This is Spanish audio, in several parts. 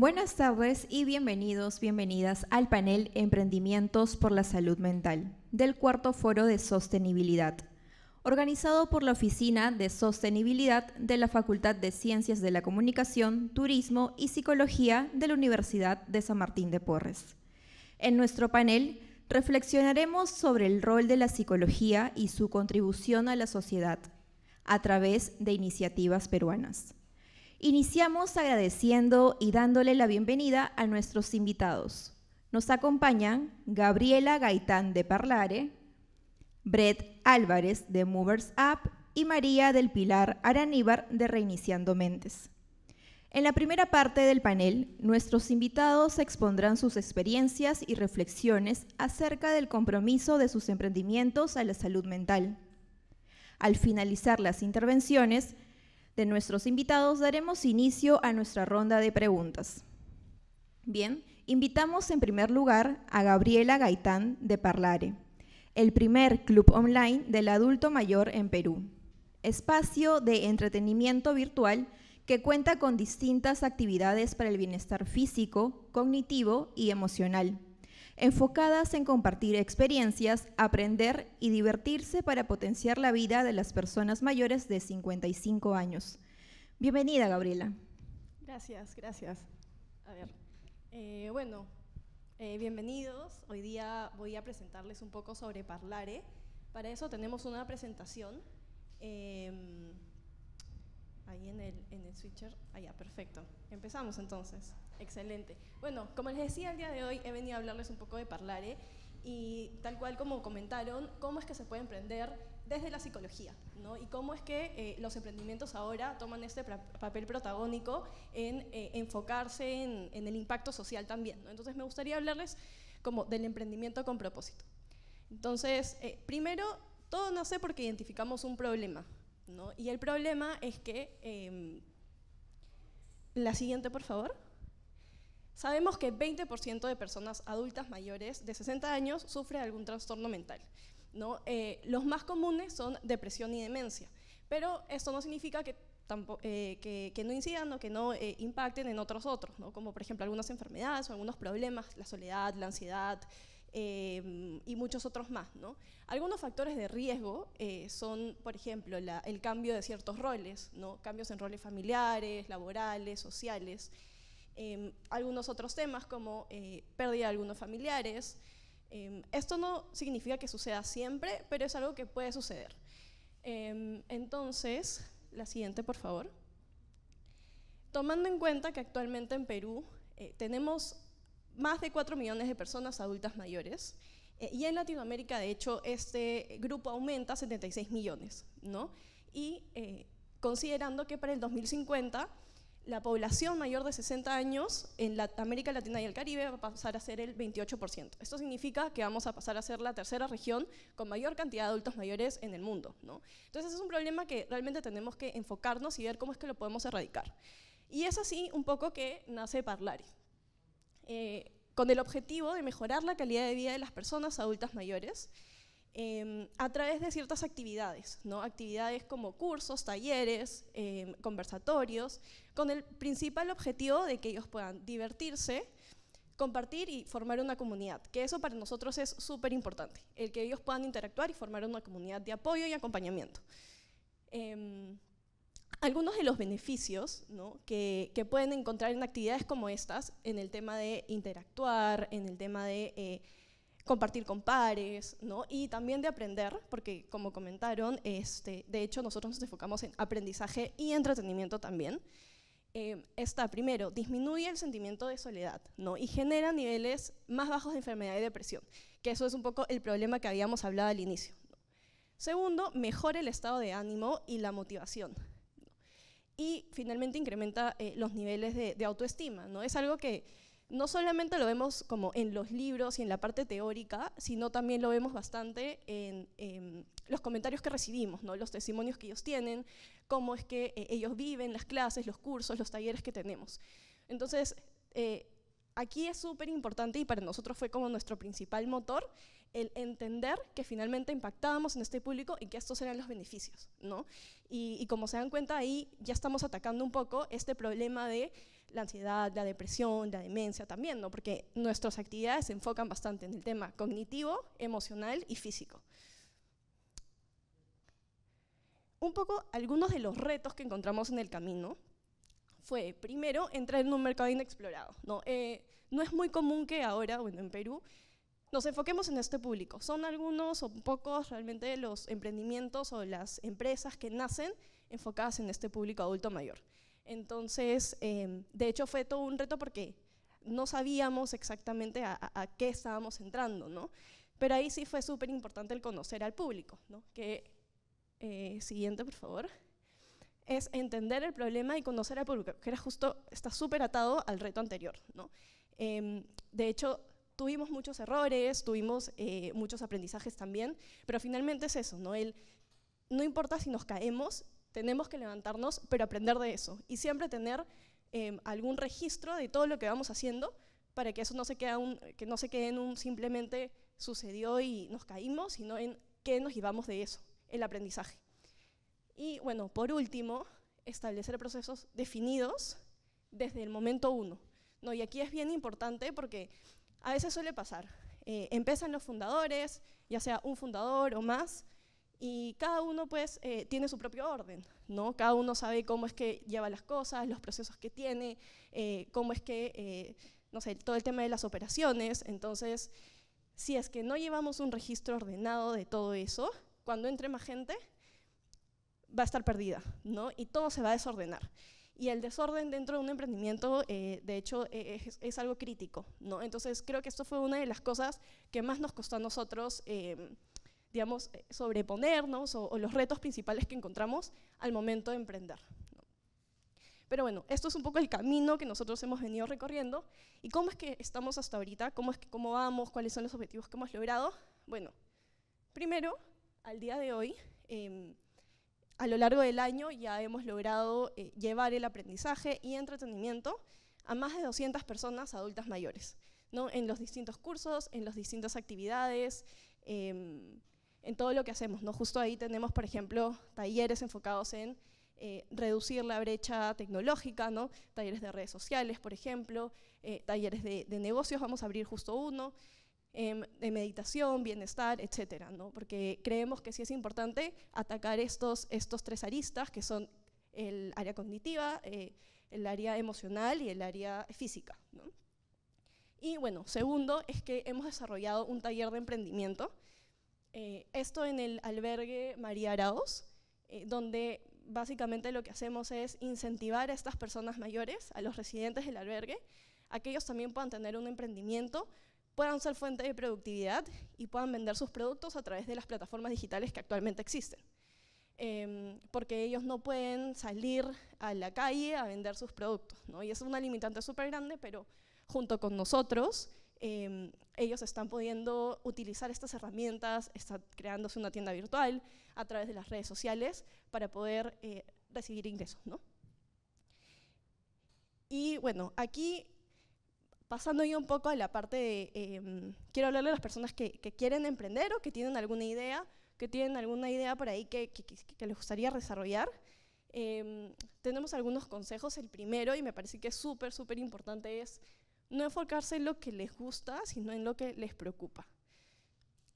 Buenas tardes y bienvenidos, bienvenidas al panel Emprendimientos por la Salud Mental del cuarto foro de sostenibilidad, organizado por la Oficina de Sostenibilidad de la Facultad de Ciencias de la Comunicación, Turismo y Psicología de la Universidad de San Martín de Porres. En nuestro panel reflexionaremos sobre el rol de la psicología y su contribución a la sociedad a través de iniciativas peruanas. Iniciamos agradeciendo y dándole la bienvenida a nuestros invitados. Nos acompañan Gabriela Gaitán de Parlare, Brett Álvarez de Movers Up y María del Pilar Araníbar de Reiniciando Mentes. En la primera parte del panel, nuestros invitados expondrán sus experiencias y reflexiones acerca del compromiso de sus emprendimientos a la salud mental. Al finalizar las intervenciones, de nuestros invitados daremos inicio a nuestra ronda de preguntas. Bien, invitamos en primer lugar a Gabriela Gaitán de Parlare, el primer club online del adulto mayor en Perú, espacio de entretenimiento virtual que cuenta con distintas actividades para el bienestar físico, cognitivo y emocional enfocadas en compartir experiencias, aprender y divertirse para potenciar la vida de las personas mayores de 55 años. Bienvenida, Gabriela. Gracias, gracias. A ver, eh, bueno, eh, bienvenidos. Hoy día voy a presentarles un poco sobre Parlare. Para eso tenemos una presentación. Em, ahí en el, en el switcher. Allá, ah, perfecto. Empezamos entonces. Excelente. Bueno, como les decía, el día de hoy he venido a hablarles un poco de Parlare y tal cual como comentaron, cómo es que se puede emprender desde la psicología, Y cómo es que eh, los emprendimientos ahora toman este papel protagónico en eh, enfocarse en, el impacto social también, Entonces me gustaría hablarles como del emprendimiento con propósito. Entonces, eh, primero, todo nace porque identificamos un problema, ¿no? Y el problema es que... Em, la siguiente, por favor. Sabemos que 20% de personas adultas mayores de 60 años sufren algún trastorno mental. Eh, los más comunes son depresión y demencia, pero esto no significa que, eh, que, no incidan o que no eh, impacten en otros otros, como por ejemplo algunas enfermedades o algunos problemas, la soledad, la ansiedad y muchos otros más. Algunos factores de riesgo son, por ejemplo, el cambio de ciertos roles, ¿no? cambios en roles familiares, laborales, sociales. Em, algunos otros temas como eh, pérdida de algunos familiares. Em, esto no significa que suceda siempre, pero es algo que puede suceder. Em, entonces, la siguiente, por favor. Tomando en cuenta que actualmente en Perú eh, tenemos más de 4 millones de personas adultas mayores, eh, y en Latinoamérica, de hecho, este grupo aumenta a 76 millones, ¿no? Y considerando que para el 2050 la población mayor de 60 años en América Latina y el Caribe va a pasar a ser el 28%. Esto significa que vamos a pasar a ser la tercera región con mayor cantidad de adultos mayores en el mundo. Entonces es un problema que realmente tenemos que enfocarnos y ver cómo es que lo podemos erradicar. Y es así un poco que nace Parlari. Eh, con el objetivo de mejorar la calidad de vida de las personas adultas mayores Em, a través de ciertas actividades, ¿no? actividades como cursos, talleres, em, conversatorios, con el principal objetivo de que ellos puedan divertirse, compartir y formar una comunidad, que eso para nosotros es súper importante, el que ellos puedan interactuar y formar una comunidad de apoyo y acompañamiento. Em, algunos de los beneficios ¿no? que, que, pueden encontrar en actividades como estas, en el tema de interactuar, en el tema de eh, compartir con pares, ¿no? Y también de aprender, porque como comentaron, este, de hecho nosotros nos enfocamos en aprendizaje y entretenimiento también. Eh, está, primero, disminuye el sentimiento de soledad, ¿no? Y genera niveles más bajos de enfermedad y depresión, que eso es un poco el problema que habíamos hablado al inicio. Segundo, mejora el estado de ánimo y la motivación. Y finalmente incrementa eh, los niveles de, de autoestima, ¿no? Es algo que no solamente lo vemos como en los libros y en la parte teórica, sino también lo vemos bastante en, los comentarios que recibimos, ¿no? los testimonios que ellos tienen, cómo es que eh, ellos viven, las clases, los cursos, los talleres que tenemos. Entonces, eh, aquí es súper importante y para nosotros fue como nuestro principal motor el entender que finalmente impactábamos en este público y que estos eran los beneficios. ¿no? y como se dan cuenta ahí, ya estamos atacando un poco este problema de la ansiedad, la depresión, la demencia también, ¿no? Porque nuestras actividades se enfocan bastante en el tema cognitivo, emocional y físico. Un poco algunos de los retos que encontramos en el camino fue, primero, entrar en un mercado inexplorado. No, eh, no es muy común que ahora, bueno, en Perú, nos enfoquemos en este público. Son algunos o pocos realmente los emprendimientos o las empresas que nacen enfocadas en este público adulto mayor. Entonces, em, de hecho fue todo un reto porque no sabíamos exactamente a, qué estábamos entrando, ¿no? Pero ahí sí fue súper importante el conocer al público, ¿no? Que, eh, siguiente, por favor, es entender el problema y conocer al público, que era justo, está súper atado al reto anterior, ¿no? Em, de hecho, tuvimos muchos errores, tuvimos eh, muchos aprendizajes también, pero finalmente es eso, ¿no? El, no importa si nos caemos, tenemos que levantarnos, pero aprender de eso y siempre tener em, algún registro de todo lo que vamos haciendo para que eso no se, quede que no se quede en un simplemente sucedió y nos caímos, sino en qué nos llevamos de eso, el aprendizaje. Y bueno, por último, establecer procesos definidos desde el momento uno. ¿no? Y aquí es bien importante porque a veces suele pasar. Eh, empiezan los fundadores, ya sea un fundador o más, y cada uno pues eh, tiene su propio orden, ¿no? Cada uno sabe cómo es que lleva las cosas, los procesos que tiene, eh, cómo es que, eh, no sé, todo el tema de las operaciones. Entonces, si es que no llevamos un registro ordenado de todo eso, cuando entre más gente, va a estar perdida, ¿no? Y todo se va a desordenar. Y el desorden dentro de un emprendimiento, de hecho, e-, es, algo crítico, ¿no? Entonces, creo que esto fue una de las cosas que más nos costó a nosotros eh, digamos, eh, sobreponernos o, los retos principales que encontramos al momento de emprender. Pero bueno, esto es un poco el camino que nosotros hemos venido recorriendo y cómo es que estamos hasta ahorita, cómo es que cómo vamos, cuáles son los objetivos que hemos logrado. Bueno, primero, al día de hoy, em, a lo largo del año ya hemos logrado eh, llevar el aprendizaje y entretenimiento a más de 200 personas adultas mayores, ¿no? en los distintos cursos, en las distintas actividades. Eh, en todo lo que hacemos. ¿no? Justo ahí tenemos, por ejemplo, talleres enfocados en eh, reducir la brecha tecnológica, ¿no? talleres de redes sociales, por ejemplo, eh, talleres de, negocios, vamos a abrir justo uno, em, de meditación, bienestar, etcétera, ¿no? porque creemos que sí es importante atacar estos, estos tres aristas, que son el área cognitiva, eh, el área emocional y el área física. Y bueno, segundo es que hemos desarrollado un taller de emprendimiento, eh, esto en el albergue María Araos, eh, donde básicamente lo que hacemos es incentivar a estas personas mayores, a los residentes del albergue, a que ellos también puedan tener un emprendimiento, puedan ser fuente de productividad y puedan vender sus productos a través de las plataformas digitales que actualmente existen. Em, porque ellos no pueden salir a la calle a vender sus productos, ¿no? Y es una limitante súper grande, pero junto con nosotros, Em, ellos están pudiendo utilizar estas herramientas, está creándose una tienda virtual a través de las redes sociales para poder eh, recibir ingresos. ¿no? Y bueno, aquí pasando yo un poco a la parte de, em, quiero hablarle a las personas que, quieren emprender o que tienen alguna idea, que tienen alguna idea por ahí que, que, les gustaría desarrollar. Em, tenemos algunos consejos. El primero, y me parece que es súper, súper importante, es no enfocarse en lo que les gusta, sino en lo que les preocupa.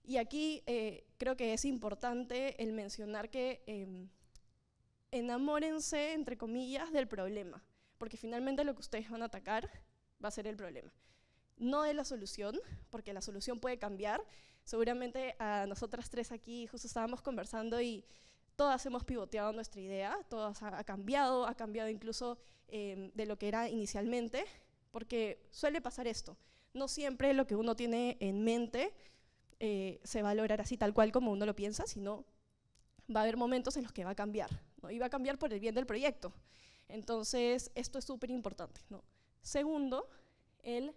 Y aquí eh, creo que es importante el mencionar que em, enamórense, entre comillas, del problema, porque finalmente lo que ustedes van a atacar va a ser el problema. No de la solución, porque la solución puede cambiar. Seguramente a nosotras tres aquí justo estábamos conversando y todas hemos pivoteado nuestra idea, todas ha, cambiado, ha cambiado incluso em, de lo que era inicialmente porque suele pasar esto. No siempre lo que uno tiene en mente eh, se va a lograr así tal cual como uno lo piensa, sino va a haber momentos en los que va a cambiar, ¿no? y va a cambiar por el bien del proyecto. Entonces, esto es súper importante. Segundo, el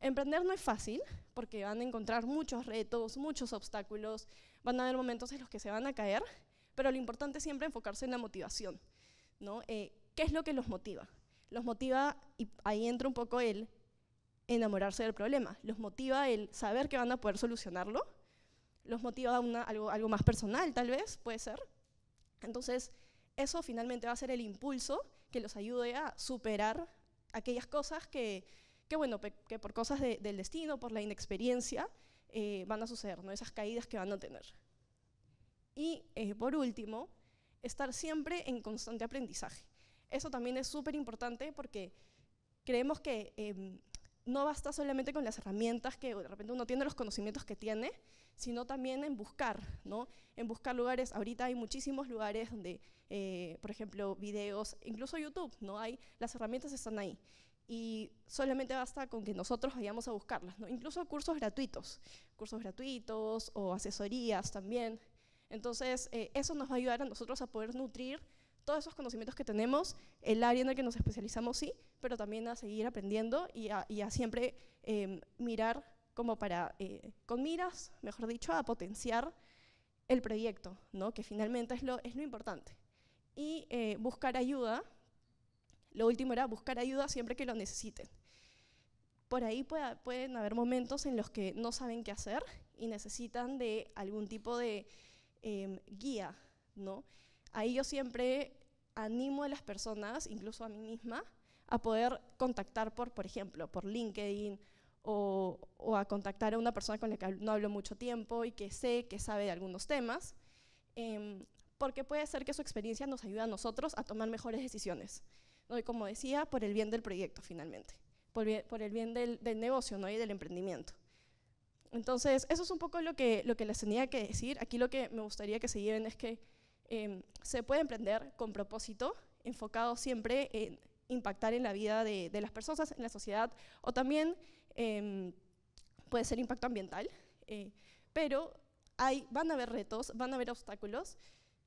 emprender no es fácil, porque van a encontrar muchos retos, muchos obstáculos, van a haber momentos en los que se van a caer, pero lo importante es siempre enfocarse en la motivación. Eh, ¿Qué es lo que los motiva? los motiva, y ahí entra un poco el enamorarse del problema, los motiva el saber que van a poder solucionarlo, los motiva una, algo, algo más personal tal vez, puede ser. Entonces, eso finalmente va a ser el impulso que los ayude a superar aquellas cosas que, bueno, que por cosas del destino, por la inexperiencia, eh, van a suceder, ¿no? esas caídas que van a tener. Y eh, por último, estar siempre en constante aprendizaje. Eso también es súper importante porque creemos que em, no basta solamente con las herramientas que de repente uno tiene, los conocimientos que tiene, sino también en buscar, ¿no? En buscar lugares. Ahorita hay muchísimos lugares donde, eh, por ejemplo, videos, incluso YouTube, ¿no? Hay, las herramientas están ahí. Y solamente basta con que nosotros vayamos a buscarlas, ¿no? Incluso cursos gratuitos, cursos gratuitos o asesorías también. Entonces, eh, eso nos va a ayudar a nosotros a poder nutrir todos esos conocimientos que tenemos, el área en la que nos especializamos sí, pero también a seguir aprendiendo y a, siempre em, mirar como para, eh, con miras, mejor dicho, a potenciar el proyecto, ¿no? que finalmente es lo, es lo importante. Y eh, buscar ayuda, lo último era buscar ayuda siempre que lo necesiten. Por ahí pueden haber momentos en los que no saben qué hacer y necesitan de algún tipo de em, guía, ¿no? Ahí yo siempre animo a las personas, incluso a mí misma, a poder contactar por, por ejemplo, por LinkedIn o, a contactar a una persona con la que no hablo mucho tiempo y que sé que sabe de algunos temas, em, porque puede ser que su experiencia nos ayude a nosotros a tomar mejores decisiones. ¿no? Y como decía, por el bien del proyecto finalmente, por, el bien del, negocio ¿no? y del emprendimiento. Entonces, eso es un poco lo que, lo que les tenía que decir. Aquí lo que me gustaría que se lleven es que Em, se puede emprender con propósito, enfocado siempre en impactar en la vida de, las personas, en la sociedad, o también em, puede ser impacto ambiental, eh, pero hay, van a haber retos, van a haber obstáculos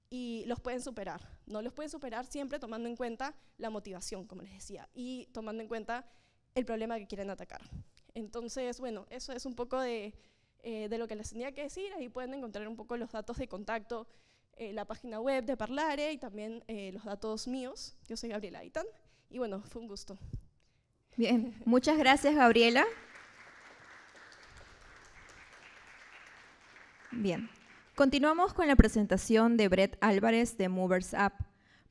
y los pueden superar. No los pueden superar siempre tomando en cuenta la motivación, como les decía, y tomando en cuenta el problema que quieren atacar. Entonces, bueno, eso es un poco de, eh, de lo que les tenía que decir. Ahí pueden encontrar un poco los datos de contacto, eh, la página web de Parlare y también eh, los datos míos. Yo soy Gabriela Aitán y bueno, fue un gusto. Bien, muchas gracias Gabriela. Bien, continuamos con la presentación de Brett Álvarez de Movers App,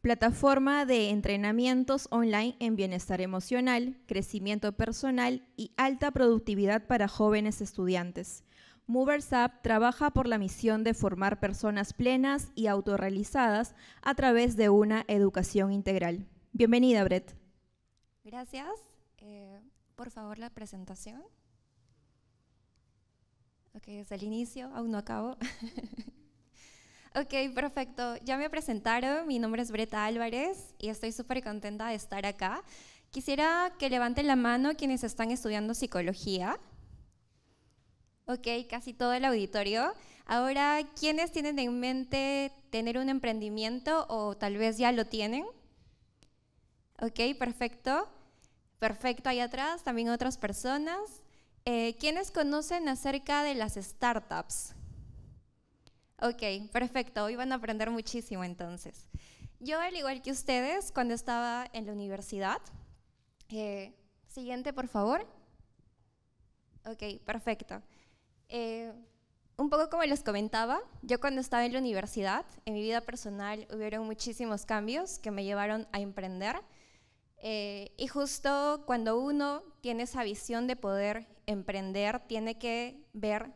plataforma de entrenamientos online en bienestar emocional, crecimiento personal y alta productividad para jóvenes estudiantes Movers Up trabaja por la misión de formar personas plenas y autorrealizadas a través de una educación integral. Bienvenida, Bret. Gracias. Eh, por favor, la presentación. Ok, desde el inicio, aún no acabo. ok, perfecto. Ya me presentaron. Mi nombre es Breta Álvarez y estoy súper contenta de estar acá. Quisiera que levanten la mano quienes están estudiando psicología. Ok, casi todo el auditorio. Ahora, ¿quiénes tienen en mente tener un emprendimiento o tal vez ya lo tienen? Ok, perfecto. Perfecto, ahí atrás también otras personas. Eh, ¿Quiénes conocen acerca de las startups? Ok, perfecto. Hoy van a aprender muchísimo entonces. Yo, al igual que ustedes, cuando estaba en la universidad, eh, siguiente, por favor. Ok, perfecto. Eh, un poco como les comentaba, yo cuando estaba en la universidad, en mi vida personal hubieron muchísimos cambios que me llevaron a emprender. Eh, y justo cuando uno tiene esa visión de poder emprender, tiene que ver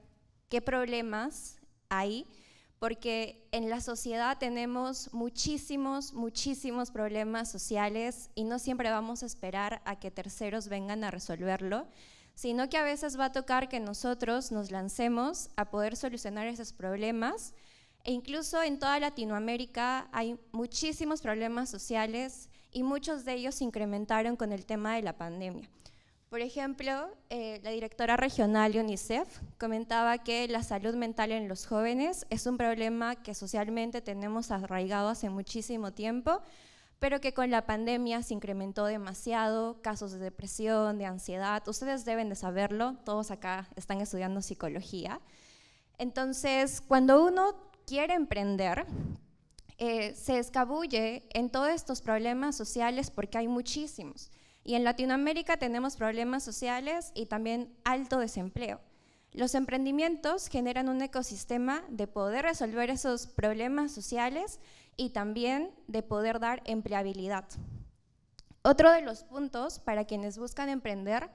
qué problemas hay, porque en la sociedad tenemos muchísimos, muchísimos problemas sociales y no siempre vamos a esperar a que terceros vengan a resolverlo sino que a veces va a tocar que nosotros nos lancemos a poder solucionar esos problemas. E incluso en toda Latinoamérica hay muchísimos problemas sociales y muchos de ellos se incrementaron con el tema de la pandemia. Por ejemplo, eh, la directora regional de UNICEF comentaba que la salud mental en los jóvenes es un problema que socialmente tenemos arraigado hace muchísimo tiempo pero que con la pandemia se incrementó demasiado, casos de depresión, de ansiedad. Ustedes deben de saberlo, todos acá están estudiando psicología. Entonces, cuando uno quiere emprender, eh, se escabulle en todos estos problemas sociales porque hay muchísimos. Y en Latinoamérica tenemos problemas sociales y también alto desempleo. Los emprendimientos generan un ecosistema de poder resolver esos problemas sociales y también de poder dar empleabilidad. Otro de los puntos para quienes buscan emprender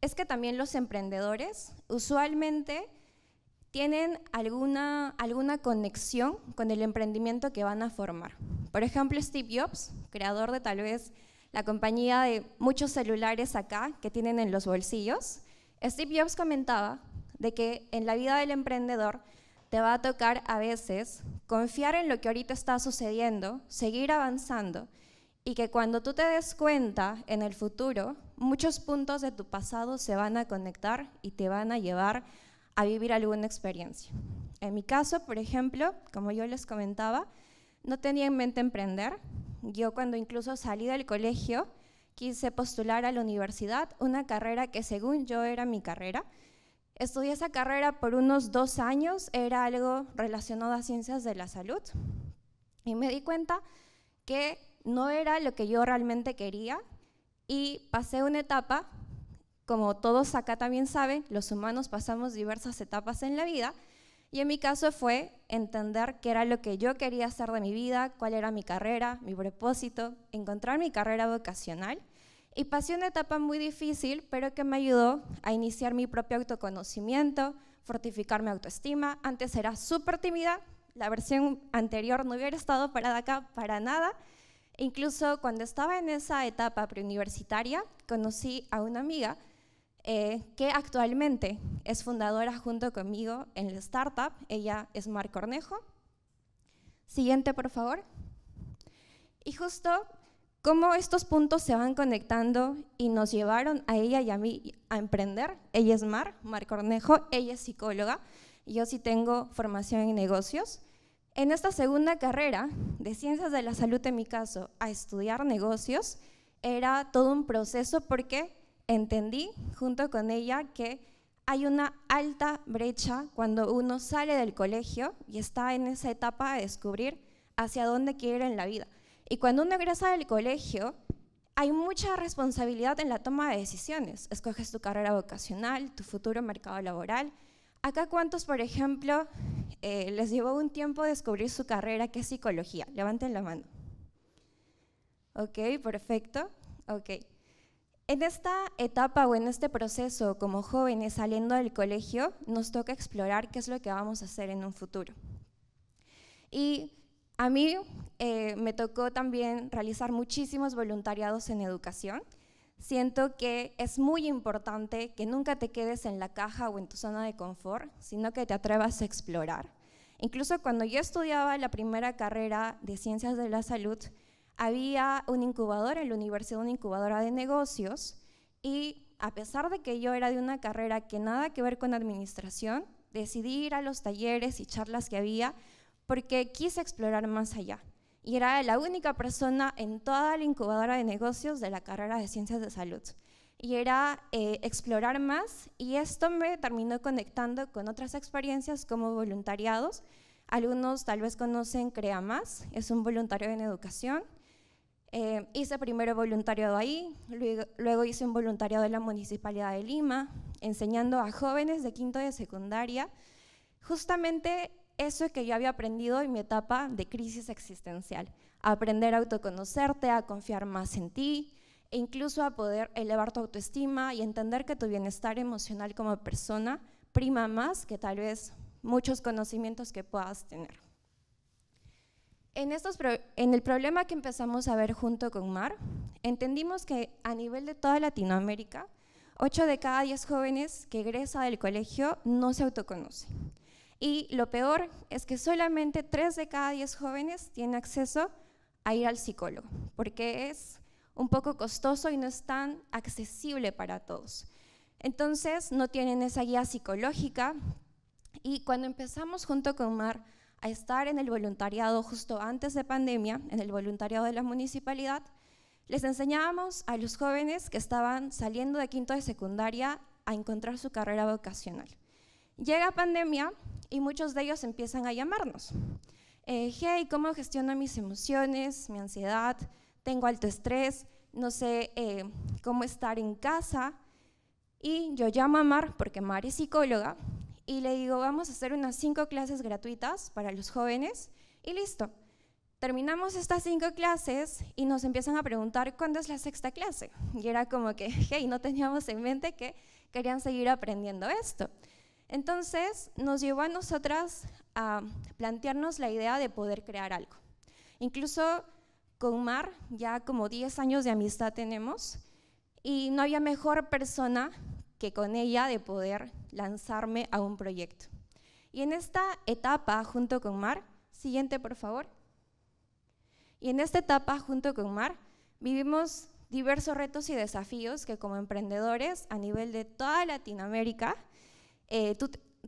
es que también los emprendedores usualmente tienen alguna, alguna conexión con el emprendimiento que van a formar. Por ejemplo, Steve Jobs, creador de tal vez la compañía de muchos celulares acá que tienen en los bolsillos, Steve Jobs comentaba de que en la vida del emprendedor te va a tocar a veces confiar en lo que ahorita está sucediendo, seguir avanzando y que cuando tú te des cuenta en el futuro, muchos puntos de tu pasado se van a conectar y te van a llevar a vivir alguna experiencia. En mi caso, por ejemplo, como yo les comentaba, no tenía en mente emprender. Yo cuando incluso salí del colegio, quise postular a la universidad una carrera que según yo era mi carrera, Estudié esa carrera por unos dos años, era algo relacionado a ciencias de la salud, y me di cuenta que no era lo que yo realmente quería y pasé una etapa, como todos acá también saben, los humanos pasamos diversas etapas en la vida, y en mi caso fue entender qué era lo que yo quería hacer de mi vida, cuál era mi carrera, mi propósito, encontrar mi carrera vocacional y pasé una etapa muy difícil, pero que me ayudó a iniciar mi propio autoconocimiento, fortificar mi autoestima. Antes era súper tímida, la versión anterior no hubiera estado parada acá para nada. incluso cuando estaba en esa etapa preuniversitaria, conocí a una amiga eh, que actualmente es fundadora junto conmigo en la startup. Ella es Mar Cornejo. Siguiente, por favor. Y justo Cómo estos puntos se van conectando y nos llevaron a ella y a mí a emprender. Ella es Mar, Mar Cornejo, ella es psicóloga, yo sí tengo formación en negocios. En esta segunda carrera de ciencias de la salud, en mi caso, a estudiar negocios, era todo un proceso porque entendí junto con ella que hay una alta brecha cuando uno sale del colegio y está en esa etapa de descubrir hacia dónde quiere ir en la vida. Y cuando uno egresa del colegio, hay mucha responsabilidad en la toma de decisiones. Escoges tu carrera vocacional, tu futuro mercado laboral. Acá cuántos, por ejemplo, eh, les llevó un tiempo descubrir su carrera, que es psicología. Levanten la mano. Ok, perfecto. Ok. En esta etapa o en este proceso, como jóvenes saliendo del colegio, nos toca explorar qué es lo que vamos a hacer en un futuro. Y a mí eh, me tocó también realizar muchísimos voluntariados en educación. Siento que es muy importante que nunca te quedes en la caja o en tu zona de confort, sino que te atrevas a explorar. Incluso cuando yo estudiaba la primera carrera de Ciencias de la Salud, había un incubador en la universidad, una incubadora de negocios, y a pesar de que yo era de una carrera que nada que ver con administración, decidí ir a los talleres y charlas que había porque quise explorar más allá. Y era la única persona en toda la incubadora de negocios de la carrera de ciencias de salud. Y era eh, explorar más y esto me terminó conectando con otras experiencias como voluntariados. Algunos tal vez conocen Crea Más, es un voluntario en educación. Eh, hice primero voluntariado ahí, luego, luego, hice un voluntariado en la Municipalidad de Lima, enseñando a jóvenes de quinto de secundaria justamente eso es que yo había aprendido en mi etapa de crisis existencial, aprender a autoconocerte, a confiar más en ti e incluso a poder elevar tu autoestima y entender que tu bienestar emocional como persona prima más que tal vez muchos conocimientos que puedas tener. En, el problema que empezamos a ver junto con Mar, entendimos que a nivel de toda Latinoamérica, 8 de cada 10 jóvenes que egresa del colegio no se autoconocen. Y lo peor es que solamente 3 de cada 10 jóvenes tienen acceso a ir al psicólogo, porque es un poco costoso y no es tan accesible para todos. Entonces no tienen esa guía psicológica y cuando empezamos junto con Mar a estar en el voluntariado justo antes de pandemia, en el voluntariado de la municipalidad, les enseñábamos a los jóvenes que estaban saliendo de quinto de secundaria a encontrar su carrera vocacional. Llega pandemia y muchos de ellos empiezan a llamarnos. Eh, hey, ¿cómo gestiono mis emociones, mi ansiedad? Tengo alto estrés, no sé eh, cómo estar en casa. Y yo llamo a Mar, porque Mar es psicóloga, y le digo, vamos a hacer unas cinco clases gratuitas para los jóvenes, y listo. Terminamos estas cinco clases y nos empiezan a preguntar cuándo es la sexta clase. Y era como que, hey, no teníamos en mente que querían seguir aprendiendo esto. Entonces nos llevó a nosotras a plantearnos la idea de poder crear algo. Incluso con Mar, ya como 10 años de amistad tenemos, y no había mejor persona que con ella de poder lanzarme a un proyecto. Y en esta etapa, junto con Mar, siguiente por favor, y en esta etapa, junto con Mar, vivimos diversos retos y desafíos que como emprendedores a nivel de toda Latinoamérica eh,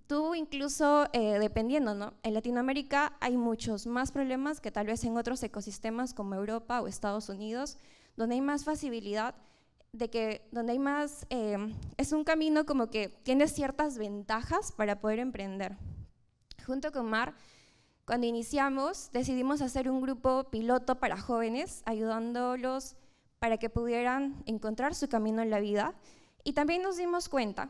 tú, incluso, eh, dependiendo, ¿no? En Latinoamérica hay muchos más problemas que tal vez en otros ecosistemas como Europa o Estados Unidos, donde hay más facilidad de que donde hay más, eh, es un camino como que tiene ciertas ventajas para poder emprender. Junto con Mar, cuando iniciamos, decidimos hacer un grupo piloto para jóvenes, ayudándolos para que pudieran encontrar su camino en la vida. Y también nos dimos cuenta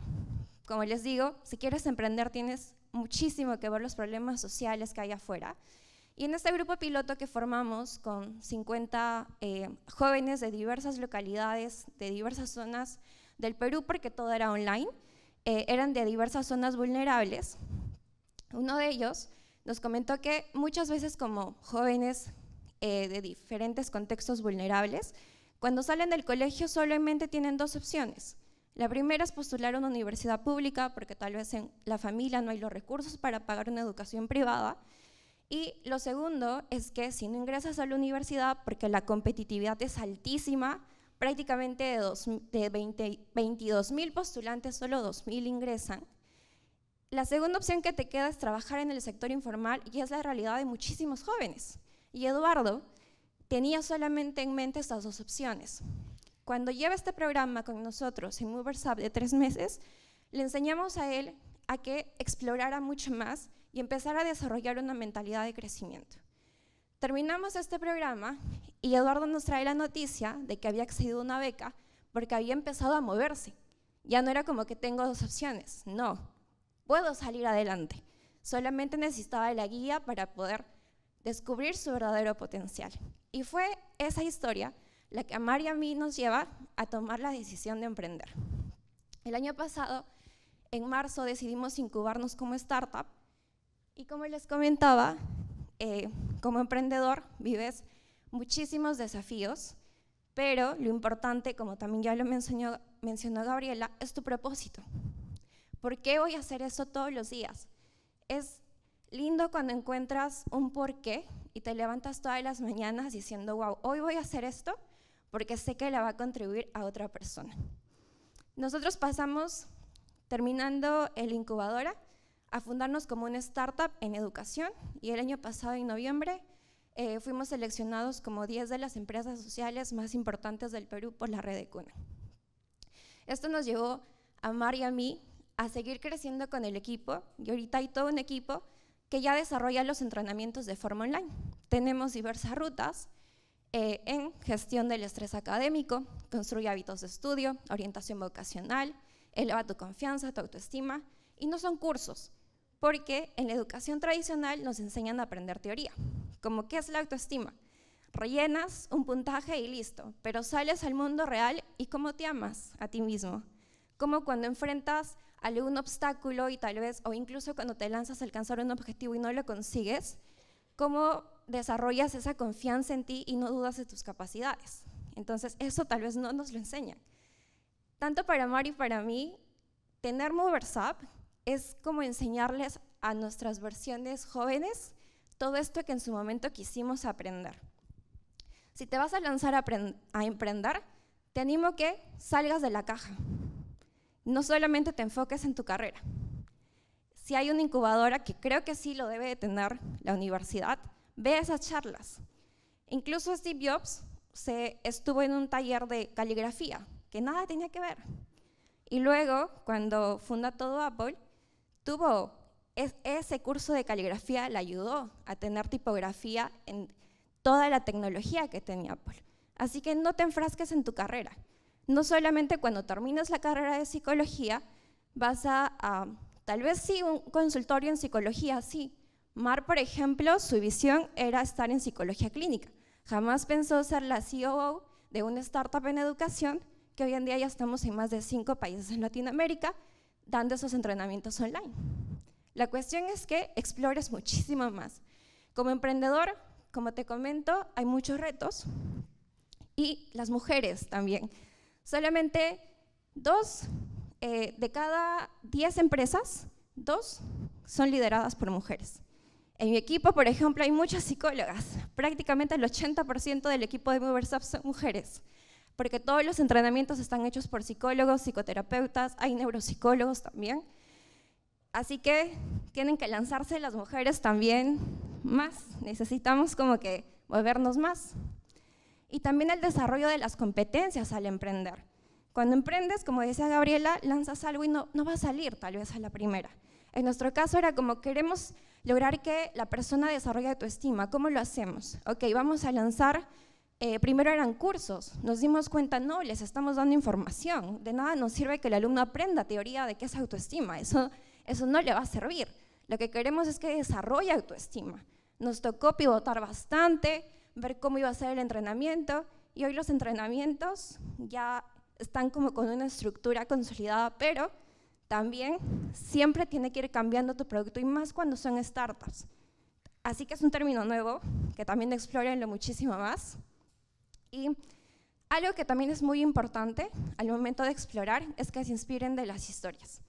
como les digo, si quieres emprender tienes muchísimo que ver los problemas sociales que hay afuera. Y en este grupo piloto que formamos con 50 eh, jóvenes de diversas localidades, de diversas zonas del Perú, porque todo era online, eh, eran de diversas zonas vulnerables, uno de ellos nos comentó que muchas veces como jóvenes eh, de diferentes contextos vulnerables, cuando salen del colegio solamente tienen dos opciones, la primera es postular a una universidad pública porque tal vez en la familia no hay los recursos para pagar una educación privada. Y lo segundo es que si no ingresas a la universidad porque la competitividad es altísima, prácticamente de, 22.000 postulantes solo 2.000 mil ingresan. La segunda opción que te queda es trabajar en el sector informal y es la realidad de muchísimos jóvenes. Y Eduardo tenía solamente en mente estas dos opciones. Cuando lleva este programa con nosotros en Up de tres meses, le enseñamos a él a que explorara mucho más y empezara a desarrollar una mentalidad de crecimiento. Terminamos este programa y Eduardo nos trae la noticia de que había accedido a una beca porque había empezado a moverse. Ya no era como que tengo dos opciones, no, puedo salir adelante. Solamente necesitaba la guía para poder descubrir su verdadero potencial. Y fue esa historia la que a Mari y a mí nos lleva a tomar la decisión de emprender. El año pasado, en marzo, decidimos incubarnos como startup y como les comentaba, eh, como emprendedor vives muchísimos desafíos, pero lo importante, como también ya lo mencionó, mencionó Gabriela, es tu propósito. ¿Por qué voy a hacer eso todos los días? Es lindo cuando encuentras un porqué y te levantas todas las mañanas diciendo, wow, hoy voy a hacer esto porque sé que la va a contribuir a otra persona. Nosotros pasamos, terminando el incubadora, a fundarnos como una startup en educación y el año pasado, en noviembre, eh, fuimos seleccionados como 10 de las empresas sociales más importantes del Perú por la red de cuna. Esto nos llevó a Mar y a mí a seguir creciendo con el equipo y ahorita hay todo un equipo que ya desarrolla los entrenamientos de forma online. Tenemos diversas rutas, eh, en gestión del estrés académico, construye hábitos de estudio, orientación vocacional, eleva tu confianza, tu autoestima, y no son cursos, porque en la educación tradicional nos enseñan a aprender teoría, como qué es la autoestima. Rellenas un puntaje y listo, pero sales al mundo real y cómo te amas a ti mismo, como cuando enfrentas algún obstáculo y tal vez, o incluso cuando te lanzas a alcanzar un objetivo y no lo consigues, cómo desarrollas esa confianza en ti y no dudas de tus capacidades. Entonces, eso tal vez no nos lo enseñan. Tanto para Mari y para mí, tener Movers Up es como enseñarles a nuestras versiones jóvenes todo esto que en su momento quisimos aprender. Si te vas a lanzar a, emprender, te animo que salgas de la caja. No solamente te enfoques en tu carrera, si hay una incubadora, que creo que sí lo debe de tener la universidad, ve esas charlas. Incluso Steve Jobs se estuvo en un taller de caligrafía, que nada tenía que ver. Y luego, cuando funda todo Apple, tuvo ese curso de caligrafía, le ayudó a tener tipografía en toda la tecnología que tenía Apple. Así que no te enfrasques en tu carrera. No solamente cuando termines la carrera de psicología vas a Tal vez sí, un consultorio en psicología, sí. Mar, por ejemplo, su visión era estar en psicología clínica. Jamás pensó ser la CEO de una startup en educación, que hoy en día ya estamos en más de cinco países en Latinoamérica dando esos entrenamientos online. La cuestión es que explores muchísimo más. Como emprendedor, como te comento, hay muchos retos y las mujeres también. Solamente dos eh, de cada 10 empresas, dos son lideradas por mujeres. En mi equipo, por ejemplo, hay muchas psicólogas. Prácticamente el 80% del equipo de son mujeres, porque todos los entrenamientos están hechos por psicólogos, psicoterapeutas, hay neuropsicólogos también. Así que tienen que lanzarse las mujeres también más. Necesitamos como que movernos más. Y también el desarrollo de las competencias al emprender. Cuando emprendes, como decía Gabriela, lanzas algo y no, no va a salir tal vez a la primera. En nuestro caso era como queremos lograr que la persona desarrolle autoestima. ¿Cómo lo hacemos? Ok, vamos a lanzar, eh, primero eran cursos, nos dimos cuenta, no, les estamos dando información, de nada nos sirve que el alumno aprenda teoría de qué es autoestima, eso, eso no le va a servir. Lo que queremos es que desarrolle autoestima. Nos tocó pivotar bastante, ver cómo iba a ser el entrenamiento y hoy los entrenamientos ya están como con una estructura consolidada, pero también siempre tiene que ir cambiando tu producto y más cuando son startups. Así que es un término nuevo que también explorenlo muchísimo más. Y algo que también es muy importante al momento de explorar es que se inspiren de las historias.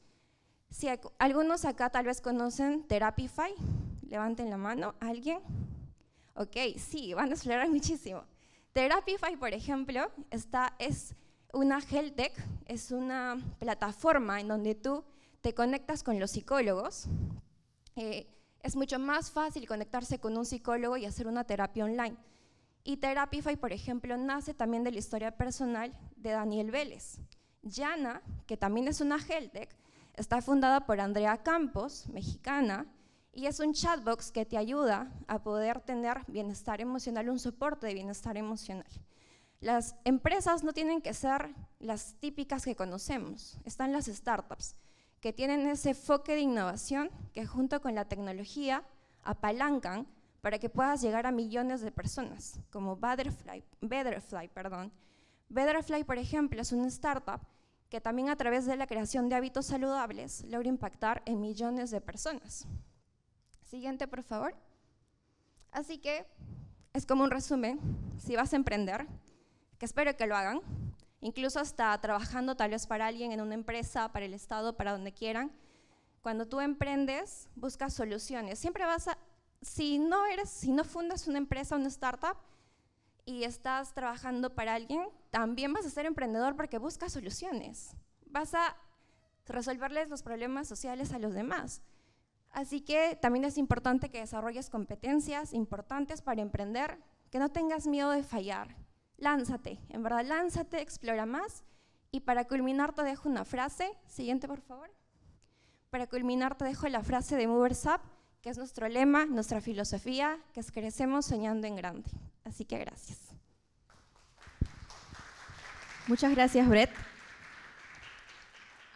Si algunos acá tal vez conocen Therapify, levanten la mano, ¿alguien? Ok, sí, van a explorar muchísimo. Therapify, por ejemplo, está, es una Heltec es una plataforma en donde tú te conectas con los psicólogos. Eh, es mucho más fácil conectarse con un psicólogo y hacer una terapia online. Y Therapify, por ejemplo, nace también de la historia personal de Daniel Vélez. Yana, que también es una Heltec, está fundada por Andrea Campos, mexicana, y es un chatbox que te ayuda a poder tener bienestar emocional, un soporte de bienestar emocional. Las empresas no tienen que ser las típicas que conocemos, están las startups, que tienen ese enfoque de innovación que junto con la tecnología apalancan para que puedas llegar a millones de personas, como Butterfly, Betterfly, perdón. Betterfly, por ejemplo, es una startup que también a través de la creación de hábitos saludables logra impactar en millones de personas. Siguiente, por favor. Así que es como un resumen, si vas a emprender, espero que lo hagan, incluso hasta trabajando tal vez para alguien en una empresa, para el Estado, para donde quieran. Cuando tú emprendes, buscas soluciones. Siempre vas a, si no eres, si no fundas una empresa, una startup y estás trabajando para alguien, también vas a ser emprendedor porque buscas soluciones. Vas a resolverles los problemas sociales a los demás. Así que también es importante que desarrolles competencias importantes para emprender, que no tengas miedo de fallar, lánzate, en verdad, lánzate, explora más. Y para culminar te dejo una frase, siguiente por favor. Para culminar te dejo la frase de Movers Up, que es nuestro lema, nuestra filosofía, que es crecemos soñando en grande. Así que gracias. Muchas gracias, Brett.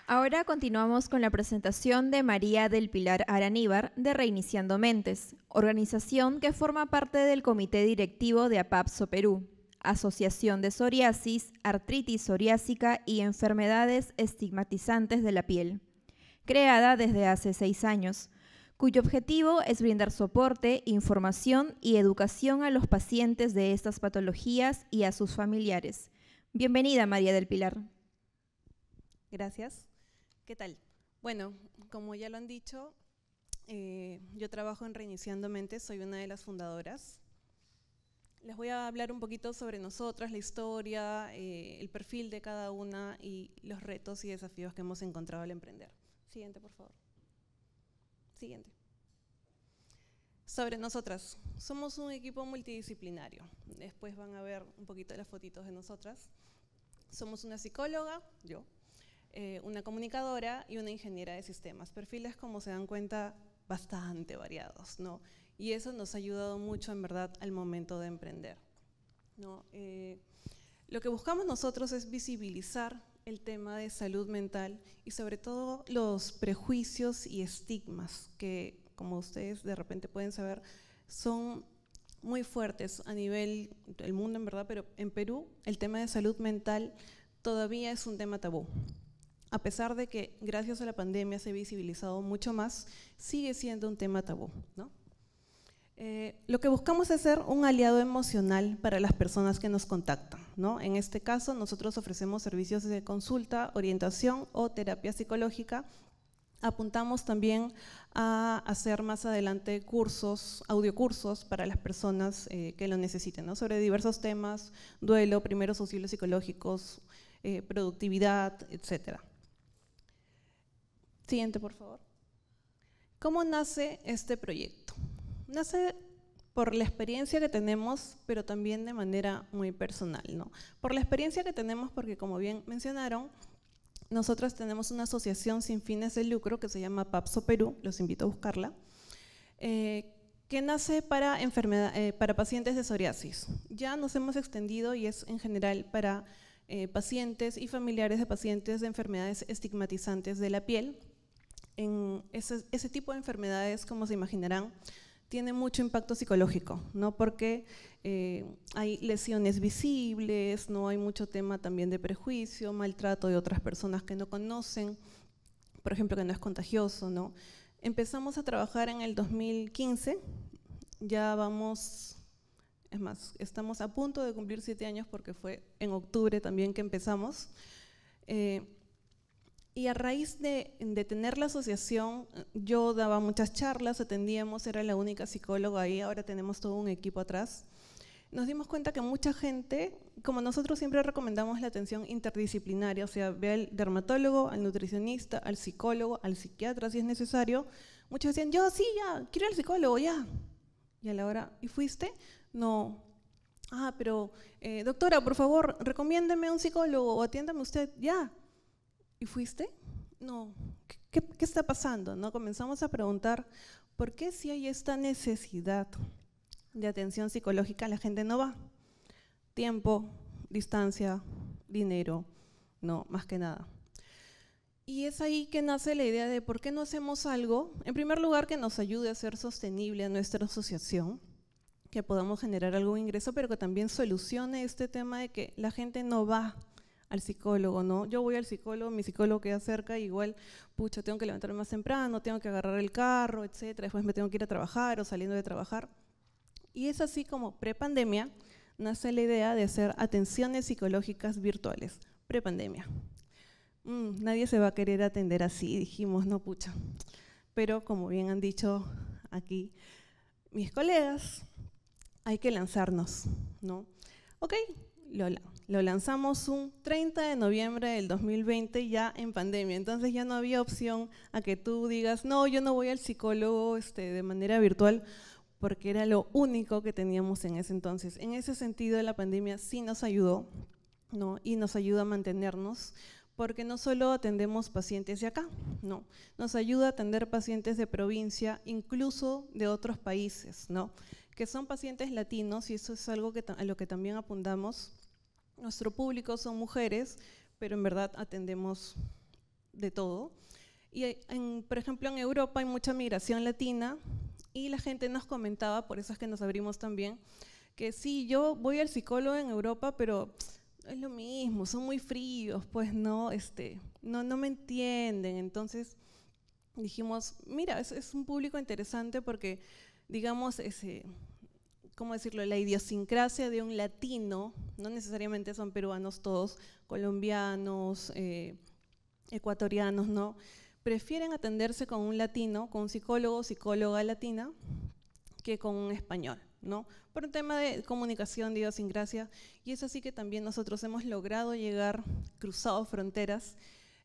Ahora continuamos con la presentación de María del Pilar Araníbar de Reiniciando Mentes, organización que forma parte del Comité Directivo de APAPSO Perú asociación de psoriasis, artritis psoriásica y enfermedades estigmatizantes de la piel, creada desde hace seis años, cuyo objetivo es brindar soporte, información y educación a los pacientes de estas patologías y a sus familiares. Bienvenida, María del Pilar. Gracias. ¿Qué tal? Bueno, como ya lo han dicho, eh, yo trabajo en Reiniciando Mentes, soy una de las fundadoras les voy a hablar un poquito sobre nosotras, la historia, eh, el perfil de cada una y los retos y desafíos que hemos encontrado al emprender. Siguiente, por favor. Siguiente. Sobre nosotras. Somos un equipo multidisciplinario. Después van a ver un poquito las fotitos de nosotras. Somos una psicóloga, yo, eh, una comunicadora y una ingeniera de sistemas. Perfiles, como se dan cuenta, bastante variados, ¿no? Y eso nos ha ayudado mucho, en verdad, al momento de emprender. ¿no? Eh, lo que buscamos nosotros es visibilizar el tema de salud mental y sobre todo los prejuicios y estigmas que, como ustedes de repente pueden saber, son muy fuertes a nivel del mundo, en verdad, pero en Perú el tema de salud mental todavía es un tema tabú. A pesar de que gracias a la pandemia se ha visibilizado mucho más, sigue siendo un tema tabú. ¿no? Eh, lo que buscamos es ser un aliado emocional para las personas que nos contactan. ¿no? En este caso, nosotros ofrecemos servicios de consulta, orientación o terapia psicológica. Apuntamos también a hacer más adelante cursos, audiocursos para las personas eh, que lo necesiten, sobre diversos temas, duelo, primeros auxilios psicológicos, eh, productividad, etc. Siguiente, por favor. ¿Cómo nace este proyecto? Nace por la experiencia que tenemos, pero también de manera muy personal, ¿no? Por la experiencia que tenemos, porque como bien mencionaron, nosotros tenemos una asociación sin fines de lucro que se llama PAPSO Perú, los invito a buscarla, eh, que nace para, enfermedad, eh, para pacientes de psoriasis. Ya nos hemos extendido y es en general para eh, pacientes y familiares de pacientes de enfermedades estigmatizantes de la piel. En ese tipo de enfermedades, como se imaginarán, tiene mucho impacto psicológico, ¿no? Porque eh, hay lesiones visibles, no hay mucho tema también de prejuicio, maltrato de otras personas que no conocen, por ejemplo, que no es contagioso, ¿no? Empezamos a trabajar en el 2015, ya vamos, es más, estamos a punto de cumplir siete años porque fue en octubre también que empezamos. Eh, y a raíz de, tener la asociación, yo daba muchas charlas, atendíamos, era la única psicóloga ahí, ahora tenemos todo un equipo atrás. Nos dimos cuenta que mucha gente, como nosotros siempre recomendamos la atención interdisciplinaria, o sea, ve al dermatólogo, al nutricionista, al psicólogo, al psiquiatra si es necesario, muchos decían, yo sí, ya, quiero ir al psicólogo, ya. Y a la hora, ¿y fuiste? No. Ah, pero eh, doctora, por favor, recomiéndeme un psicólogo o atiéndame usted, ya. ¿Y fuiste? No, ¿qué, está pasando? ¿No? Comenzamos a preguntar, ¿por qué si hay esta necesidad de atención psicológica la gente no va? Tiempo, distancia, dinero, no, más que nada. Y es ahí que nace la idea de por qué no hacemos algo, en primer lugar, que nos ayude a ser sostenible a nuestra asociación, que podamos generar algún ingreso, pero que también solucione este tema de que la gente no va al psicólogo, ¿no? Yo voy al psicólogo, mi psicólogo queda cerca, igual, pucha, tengo que levantarme más temprano, tengo que agarrar el carro, etcétera, después me tengo que ir a trabajar o saliendo de trabajar. Y es así como prepandemia nace la idea de hacer atenciones psicológicas virtuales, prepandemia. Mm, nadie se va a querer atender así, dijimos, no pucha. Pero como bien han dicho aquí mis colegas, hay que lanzarnos, ¿no? Ok, lo, lanzamos un 30 de noviembre del 2020 ya en pandemia, entonces ya no había opción a que tú digas, no, yo no voy al psicólogo este, de manera virtual porque era lo único que teníamos en ese entonces. En ese sentido, la pandemia sí nos ayudó ¿no? y nos ayuda a mantenernos porque no solo atendemos pacientes de acá, no, nos ayuda a atender pacientes de provincia, incluso de otros países, ¿no? que son pacientes latinos, y eso es algo que, a lo que también apuntamos. Nuestro público son mujeres, pero en verdad atendemos de todo. Y, por ejemplo, en Europa hay mucha migración latina y la gente nos comentaba, por eso es que nos abrimos también, que sí, yo voy al psicólogo en Europa, pero es lo mismo, son muy fríos, pues no, este, no, no me entienden. Entonces dijimos, mira, es un público interesante porque, digamos, ese, ¿cómo decirlo?, la idiosincrasia de un latino, no necesariamente son peruanos todos, colombianos, eh, ecuatorianos, ¿no? Prefieren atenderse con un latino, con un psicólogo, psicóloga latina, que con un español, ¿no? Por un tema de comunicación, de idiosincrasia, y es así que también nosotros hemos logrado llegar cruzados fronteras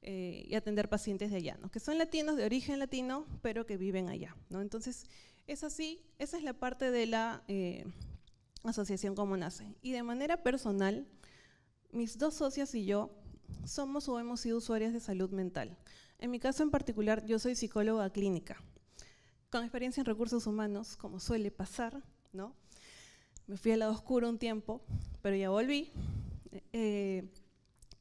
eh, y atender pacientes de allá, ¿no? Que son latinos de origen latino, pero que viven allá, ¿no? Entonces, es así, esa es la parte de la eh, asociación como nace. Y de manera personal, mis dos socias y yo somos o hemos sido usuarias de salud mental. En mi caso en particular, yo soy psicóloga clínica, con experiencia en recursos humanos, como suele pasar, ¿no? Me fui al lado oscuro un tiempo, pero ya volví eh,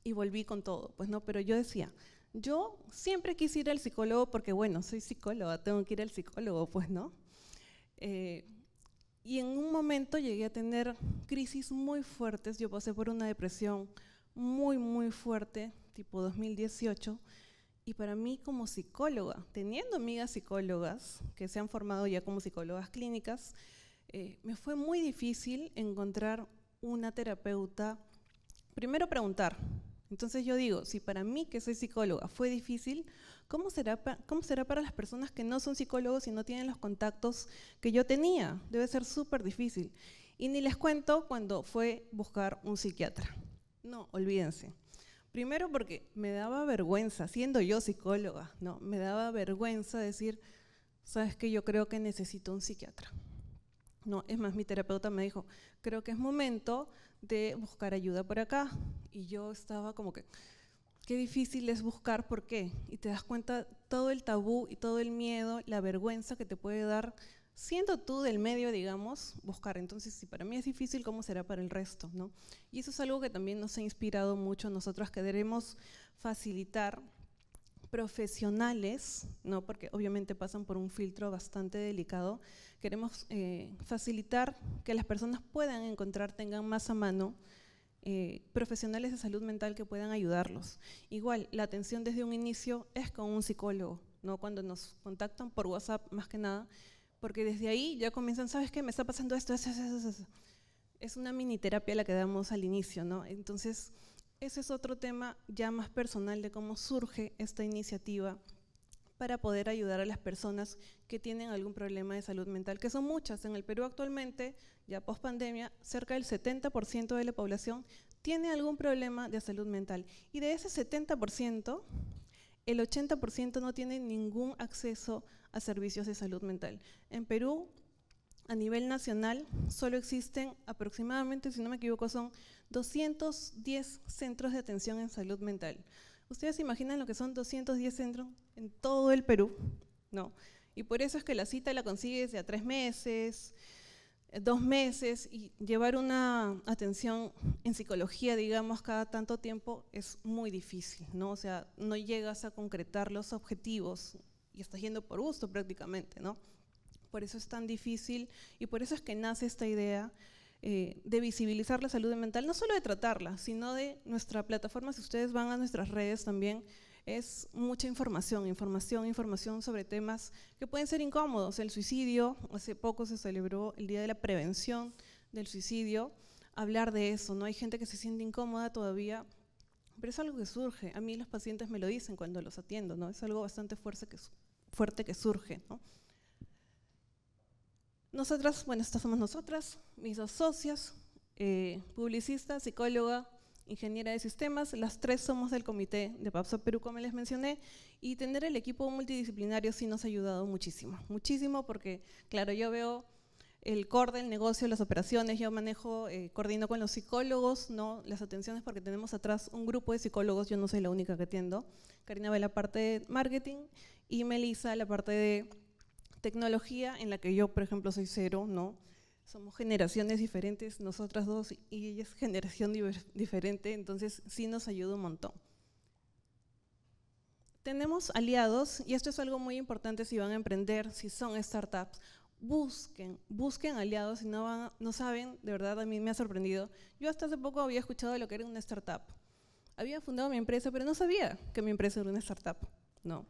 y volví con todo, pues no, pero yo decía, yo siempre quise ir al psicólogo porque, bueno, soy psicóloga, tengo que ir al psicólogo, pues no. Eh, y en un momento llegué a tener crisis muy fuertes. Yo pasé por una depresión muy, muy fuerte, tipo 2018. Y para mí como psicóloga, teniendo amigas psicólogas que se han formado ya como psicólogas clínicas, eh, me fue muy difícil encontrar una terapeuta. Primero preguntar. Entonces yo digo, si para mí que soy psicóloga fue difícil, ¿Cómo será, ¿Cómo será para las personas que no son psicólogos y no tienen los contactos que yo tenía? Debe ser súper difícil. Y ni les cuento cuando fue buscar un psiquiatra. No, olvídense. Primero porque me daba vergüenza, siendo yo psicóloga, ¿no? Me daba vergüenza decir, sabes que yo creo que necesito un psiquiatra. No, es más, mi terapeuta me dijo, creo que es momento de buscar ayuda por acá. Y yo estaba como que, Qué difícil es buscar por qué. Y te das cuenta todo el tabú y todo el miedo, la vergüenza que te puede dar, siendo tú del medio, digamos, buscar. Entonces, si para mí es difícil, ¿cómo será para el resto? Y eso es algo que también nos ha inspirado mucho. Nosotros queremos facilitar profesionales, ¿no? porque obviamente pasan por un filtro bastante delicado, queremos eh, facilitar que las personas puedan encontrar, tengan más a mano eh, profesionales de salud mental que puedan ayudarlos. Igual, la atención desde un inicio es con un psicólogo, ¿no? cuando nos contactan por WhatsApp más que nada, porque desde ahí ya comienzan, ¿sabes qué? Me está pasando esto, eso, eso. Es una mini terapia la que damos al inicio, ¿no? Entonces, ese es otro tema ya más personal de cómo surge esta iniciativa para poder ayudar a las personas que tienen algún problema de salud mental, que son muchas. En el Perú actualmente, ya post pandemia, cerca del 70% de la población tiene algún problema de salud mental. Y de ese 70%, el 80% no tiene ningún acceso a servicios de salud mental. En Perú, a nivel nacional, solo existen aproximadamente, si no me equivoco, son 210 centros de atención en salud mental. ¿Ustedes se imaginan lo que son 210 centros en todo el Perú, no. Y por eso es que la cita la consigues ya a tres meses, dos meses, y llevar una atención en psicología, digamos, cada tanto tiempo es muy difícil, ¿no? O sea, no llegas a concretar los objetivos y estás yendo por gusto prácticamente, ¿no? Por eso es tan difícil y por eso es que nace esta idea eh, de visibilizar la salud mental, no solo de tratarla, sino de nuestra plataforma. Si ustedes van a nuestras redes también, es mucha información, información, información sobre temas que pueden ser incómodos. El suicidio, hace poco se celebró el Día de la Prevención del Suicidio, hablar de eso, ¿no? Hay gente que se siente incómoda todavía, pero es algo que surge. A mí los pacientes me lo dicen cuando los atiendo, ¿no? Es algo bastante fuerte que, surge, ¿no? Nosotras, bueno, estas somos nosotras, mis dos socias, eh, publicista, psicóloga, ingeniera de sistemas, las tres somos del comité de PAPSA Perú, como les mencioné, y tener el equipo multidisciplinario sí nos ha ayudado muchísimo, muchísimo porque, claro, yo veo el core del negocio, las operaciones, yo manejo, eh, coordino con los psicólogos, ¿no? las atenciones, porque tenemos atrás un grupo de psicólogos, yo no soy la única que atiendo, Karina ve la parte de marketing y Melissa la parte de tecnología, en la que yo, por ejemplo, soy cero, ¿no? somos generaciones diferentes, nosotras dos, y ella es generación diferente, entonces sí nos ayuda un montón. Tenemos aliados, y esto es algo muy importante si van a emprender, si son startups, busquen, busquen aliados, si no, van, no saben, de verdad a mí me ha sorprendido. Yo hasta hace poco había escuchado de lo que era una startup. Había fundado mi empresa, pero no sabía que mi empresa era una startup. No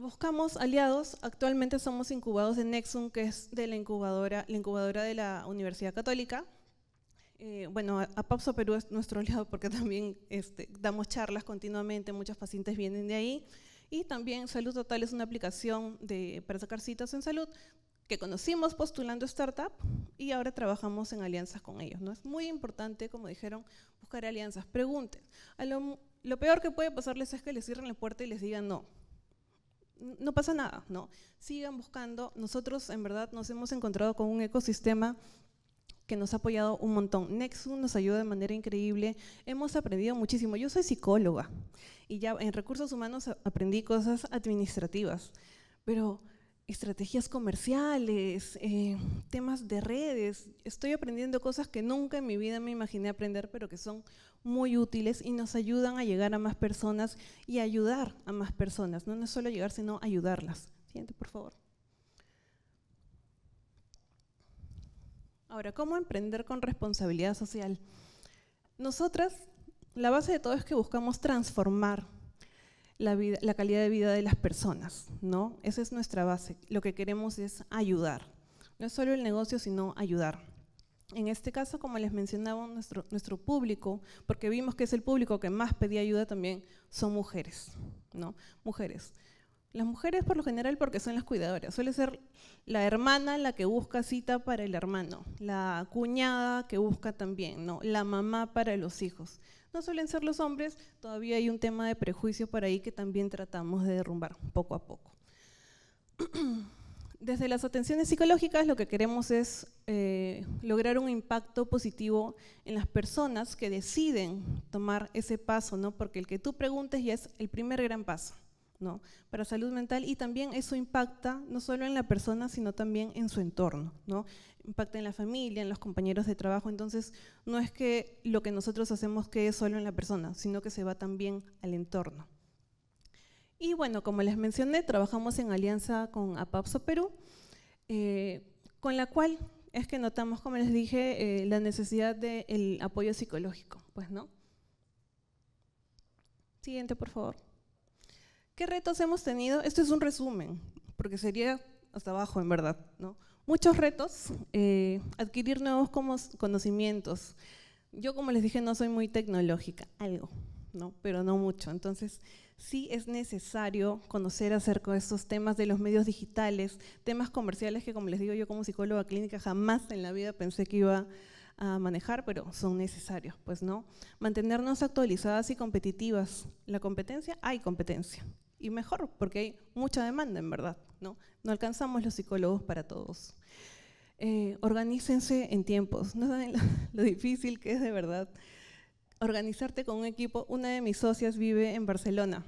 buscamos aliados. Actualmente somos incubados de Nexum, que es de la incubadora, la incubadora de la Universidad Católica. Eh, bueno, APAPSO Perú es nuestro aliado porque también este, damos charlas continuamente, muchos pacientes vienen de ahí. Y también Salud Total es una aplicación de, para sacar citas en salud que conocimos postulando startup y ahora trabajamos en alianzas con ellos. ¿no? Es muy importante, como dijeron, buscar alianzas. Pregunten. lo peor que puede pasarles es que les cierren la puerta y les digan no no pasa nada, ¿no? Sigan buscando. Nosotros, en verdad, nos hemos encontrado con un ecosistema que nos ha apoyado un montón. Nexum nos ayuda de manera increíble. Hemos aprendido muchísimo. Yo soy psicóloga y ya en recursos humanos aprendí cosas administrativas, pero estrategias comerciales, eh, temas de redes. Estoy aprendiendo cosas que nunca en mi vida me imaginé aprender, pero que son muy útiles y nos ayudan a llegar a más personas y ayudar a más personas. No, no es solo llegar, sino ayudarlas. Siguiente, por favor. Ahora, ¿cómo emprender con responsabilidad social? Nosotras, la base de todo es que buscamos transformar la, calidad de vida de las personas, ¿no? Esa es nuestra base. Lo que queremos es ayudar. No es solo el negocio, sino ayudar. En este caso, como les mencionaba, nuestro, público, porque vimos que es el público que más pedía ayuda también, son mujeres, ¿no? Mujeres. Las mujeres por lo general porque son las cuidadoras. Suele ser la hermana la que busca cita para el hermano, la cuñada que busca también, ¿no? la mamá para los hijos no suelen ser los hombres, todavía hay un tema de prejuicio por ahí que también tratamos de derrumbar poco a poco. Desde las atenciones psicológicas lo que queremos es eh, lograr un impacto positivo en las personas que deciden tomar ese paso, ¿no? porque el que tú preguntes ya es el primer gran paso ¿no? para salud mental y también eso impacta no solo en la persona, sino también en su entorno. ¿no? impacta en la familia, en los compañeros de trabajo. Entonces, no es que lo que nosotros hacemos quede solo en la persona, sino que se va también al entorno. Y bueno, como les mencioné, trabajamos en alianza con APAPSO Perú, eh, con la cual es que notamos, como les dije, eh, la necesidad del apoyo psicológico, pues, ¿no? Siguiente, por favor. ¿Qué retos hemos tenido? Esto es un resumen, porque sería hasta abajo, en verdad, ¿no? Muchos retos, eh, adquirir nuevos conocimientos. Yo, como les dije, no soy muy tecnológica, algo, ¿no? pero no mucho. Entonces, sí es necesario conocer acerca de estos temas de los medios digitales, temas comerciales que, como les digo, yo como psicóloga clínica jamás en la vida pensé que iba a manejar, pero son necesarios, pues no. Mantenernos actualizadas y competitivas. La competencia, hay competencia. Y mejor, porque hay mucha demanda, en verdad. ¿no? No alcanzamos los psicólogos para todos. Eh, organícense en tiempos, no saben lo, difícil que es de verdad organizarte con un equipo. Una de mis socias vive en Barcelona,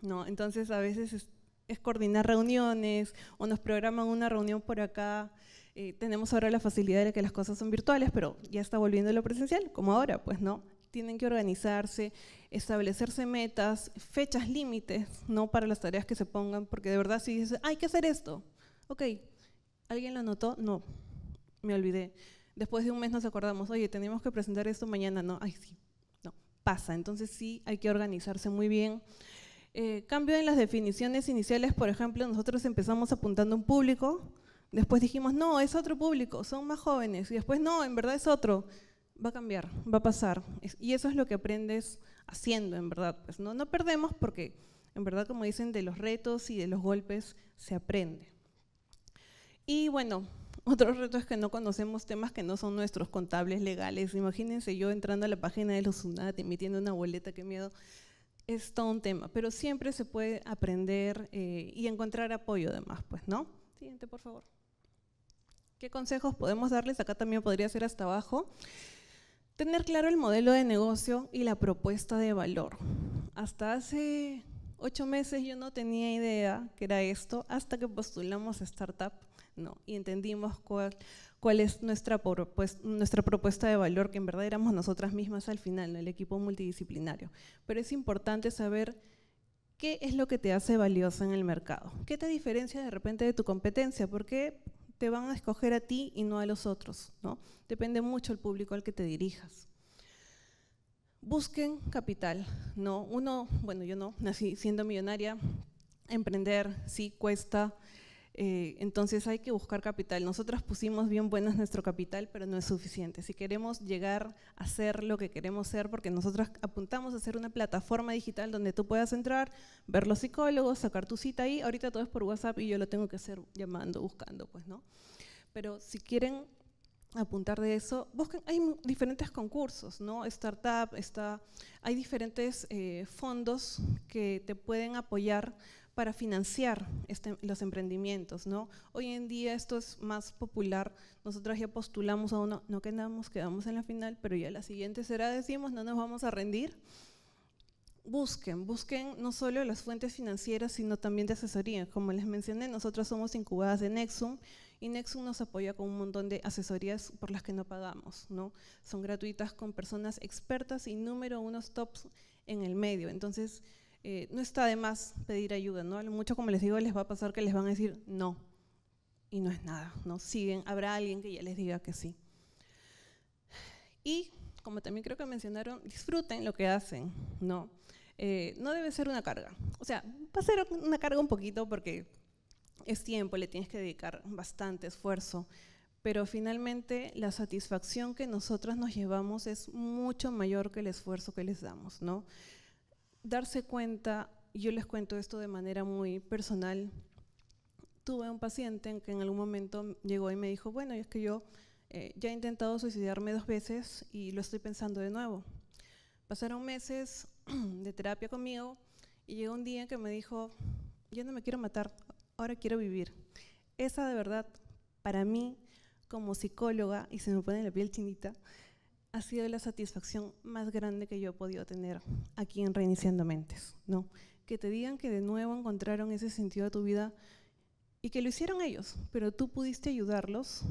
¿no? Entonces a veces es, coordinar reuniones o nos programan una reunión por acá. Eh, tenemos ahora la facilidad de que las cosas son virtuales, pero ya está volviendo lo presencial, como ahora, pues no tienen que organizarse, establecerse metas, fechas límites, ¿no? Para las tareas que se pongan, porque de verdad si dices, hay que hacer esto, ok, ¿alguien lo anotó? No, me olvidé. Después de un mes nos acordamos, oye, tenemos que presentar esto mañana, no, ay, sí, no, pasa. Entonces sí, hay que organizarse muy bien. Eh, cambio en las definiciones iniciales, por ejemplo, nosotros empezamos apuntando un público, después dijimos, no, es otro público, son más jóvenes, y después, no, en verdad es otro va a cambiar, va a pasar. Y eso es lo que aprendes haciendo, en verdad. Pues, ¿no? no perdemos porque, en verdad, como dicen, de los retos y de los golpes se aprende. Y bueno, otro reto es que no conocemos temas que no son nuestros contables legales. Imagínense yo entrando a la página de los UNAT, emitiendo una boleta, qué miedo. Es todo un tema, pero siempre se puede aprender eh, y encontrar apoyo además, pues, ¿no? Siguiente, por favor. ¿Qué consejos podemos darles? Acá también podría ser hasta abajo. Tener claro el modelo de negocio y la propuesta de valor. Hasta hace ocho meses yo no tenía idea que era esto, hasta que postulamos startup no, y entendimos cuál, es nuestra propuesta, de valor, que en verdad éramos nosotras mismas al final, el equipo multidisciplinario. Pero es importante saber qué es lo que te hace valiosa en el mercado, qué te diferencia de repente de tu competencia, porque te van a escoger a ti y no a los otros, ¿no? Depende mucho el público al que te dirijas. Busquen capital, ¿no? Uno, bueno, yo no, nací siendo millonaria, emprender sí cuesta, eh, entonces hay que buscar capital. Nosotros pusimos bien buenas nuestro capital, pero no es suficiente. Si queremos llegar a ser lo que queremos ser, porque nosotras apuntamos a ser una plataforma digital donde tú puedas entrar, ver los psicólogos, sacar tu cita ahí. Ahorita todo es por WhatsApp y yo lo tengo que hacer llamando, buscando, pues, ¿no? Pero si quieren apuntar de eso, busquen, hay diferentes concursos, ¿no? Startup, está, hay diferentes eh, fondos que te pueden apoyar para financiar este, los emprendimientos. ¿no? Hoy en día esto es más popular. nosotros ya postulamos a uno, no quedamos, quedamos en la final, pero ya la siguiente será, decimos, no nos vamos a rendir. Busquen, busquen no solo las fuentes financieras, sino también de asesoría. Como les mencioné, nosotros somos incubadas de Nexum y Nexum nos apoya con un montón de asesorías por las que no pagamos, ¿no? Son gratuitas con personas expertas y número unos tops en el medio. Entonces, eh, no está de más pedir ayuda, ¿no? Mucho como les digo, les va a pasar que les van a decir no, y no es nada, ¿no? Siguen, habrá alguien que ya les diga que sí. Y, como también creo que mencionaron, disfruten lo que hacen, ¿no? Eh, no debe ser una carga. O sea, va a ser una carga un poquito porque es tiempo, le tienes que dedicar bastante esfuerzo, pero finalmente la satisfacción que nosotras nos llevamos es mucho mayor que el esfuerzo que les damos, ¿no? darse cuenta, yo les cuento esto de manera muy personal, tuve un paciente que en algún momento llegó y me dijo, bueno, es que yo eh, ya he intentado suicidarme dos veces y lo estoy pensando de nuevo. Pasaron meses de terapia conmigo y llegó un día en que me dijo, yo no me quiero matar, ahora quiero vivir. Esa de verdad, para mí, como psicóloga, y se me pone la piel chinita, ha sido la satisfacción más grande que yo he podido tener aquí en Reiniciando Mentes, ¿no? Que te digan que de nuevo encontraron ese sentido a tu vida y que lo hicieron ellos, pero tú pudiste ayudarlos,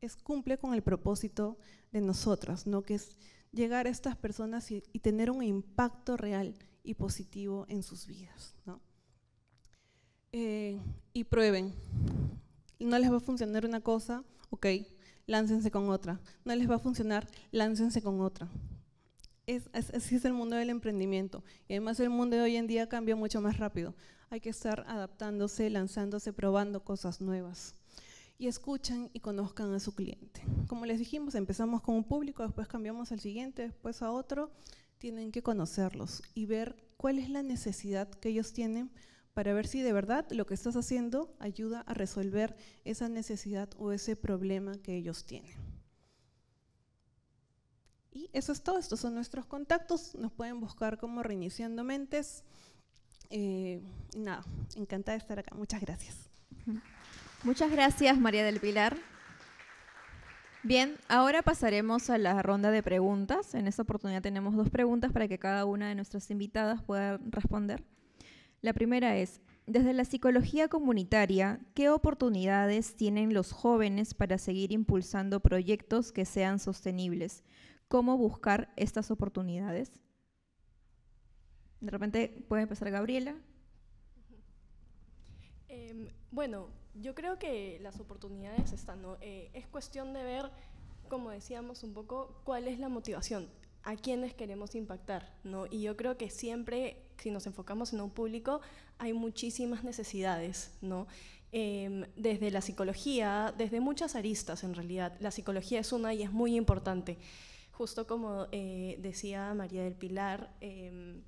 es cumple con el propósito de nosotras, ¿no? Que es llegar a estas personas y, tener un impacto real y positivo en sus vidas, ¿no? Eh, y prueben. No les va a funcionar una cosa, ok, láncense con otra. No les va a funcionar, láncense con otra. así es el mundo del emprendimiento. Y además el mundo de hoy en día cambia mucho más rápido. Hay que estar adaptándose, lanzándose, probando cosas nuevas. Y escuchan y conozcan a su cliente. Como les dijimos, empezamos con un público, después cambiamos al siguiente, después a otro. Tienen que conocerlos y ver cuál es la necesidad que ellos tienen para ver si de verdad lo que estás haciendo ayuda a resolver esa necesidad o ese problema que ellos tienen. Y eso es todo, estos son nuestros contactos, nos pueden buscar como Reiniciando Mentes. Eh, nada, encantada de estar acá, muchas gracias. Muchas gracias María del Pilar. Bien, ahora pasaremos a la ronda de preguntas. En esta oportunidad tenemos dos preguntas para que cada una de nuestras invitadas pueda responder. La primera es, desde la psicología comunitaria, ¿qué oportunidades tienen los jóvenes para seguir impulsando proyectos que sean sostenibles? ¿Cómo buscar estas oportunidades? De repente puede empezar Gabriela. Em, bueno, yo creo que las oportunidades están, eh, es cuestión de ver, como decíamos un poco, cuál es la motivación a quienes queremos impactar, ¿no? Y yo creo que siempre, si nos enfocamos en un público, hay muchísimas necesidades, ¿no? Em, desde la psicología, desde muchas aristas en realidad. La psicología es una y es muy importante. Justo como eh, decía María del Pilar, em,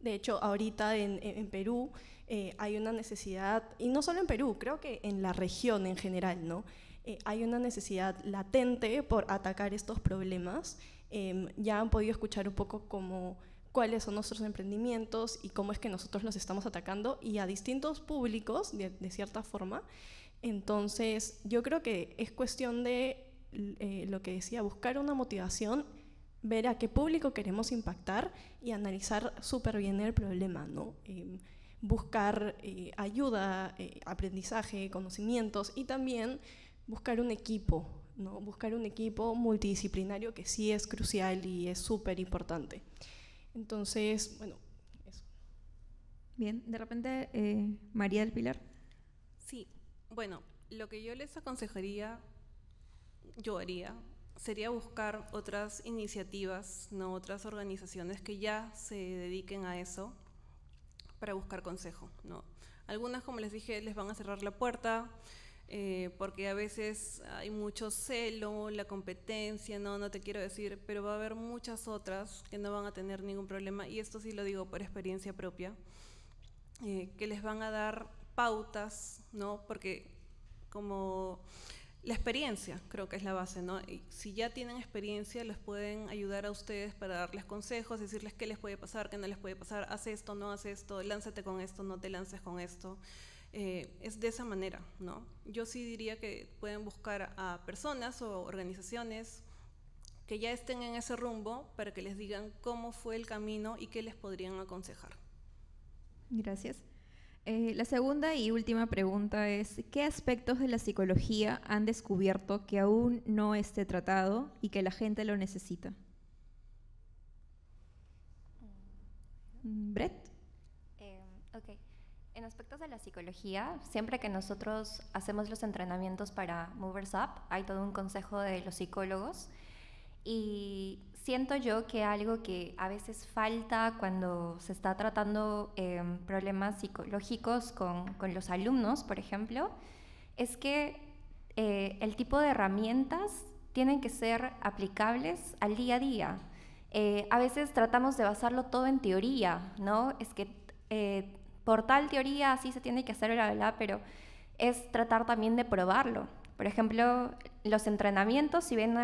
de hecho, ahorita en, en Perú eh, hay una necesidad, y no solo en Perú, creo que en la región en general, ¿no? Eh, hay una necesidad latente por atacar estos problemas Em, ya han podido escuchar un poco como cuáles son nuestros emprendimientos y cómo es que nosotros los estamos atacando y a distintos públicos de, cierta forma. Entonces, yo creo que es cuestión de eh, lo que decía, buscar una motivación, ver a qué público queremos impactar y analizar súper bien el problema, ¿no? Em, buscar eh, ayuda, eh, aprendizaje, conocimientos y también buscar un equipo, ¿no? buscar un equipo multidisciplinario que sí es crucial y es súper importante. Entonces, bueno, eso. Bien, de repente, eh, María del Pilar. Sí, bueno, lo que yo les aconsejaría, yo haría, sería buscar otras iniciativas, no otras organizaciones que ya se dediquen a eso para buscar consejo, ¿no? Algunas, como les dije, les van a cerrar la puerta, eh, porque a veces hay mucho celo, la competencia, no, no te quiero decir, pero va a haber muchas otras que no van a tener ningún problema, y esto sí lo digo por experiencia propia, eh, que les van a dar pautas, ¿no? Porque como la experiencia creo que es la base, ¿no? Y si ya tienen experiencia, les pueden ayudar a ustedes para darles consejos, decirles qué les puede pasar, qué no les puede pasar, haz esto, no haz esto, lánzate con esto, no te lances con esto. Eh, es de esa manera, ¿no? Yo sí diría que pueden buscar a personas o organizaciones que ya estén en ese rumbo para que les digan cómo fue el camino y qué les podrían aconsejar. Gracias. Eh, la segunda y última pregunta es, ¿qué aspectos de la psicología han descubierto que aún no esté tratado y que la gente lo necesita? Mm, Brett en aspectos de la psicología, siempre que nosotros hacemos los entrenamientos para Movers Up, hay todo un consejo de los psicólogos. Y siento yo que algo que a veces falta cuando se está tratando em, problemas psicológicos con, con, los alumnos, por ejemplo, es que eh, el tipo de herramientas tienen que ser aplicables al día a día. Eh, a veces tratamos de basarlo todo en teoría, ¿no? Es que eh, por tal teoría así se tiene que hacer, la verdad, pero es tratar también de probarlo. Por ejemplo, los entrenamientos, si bien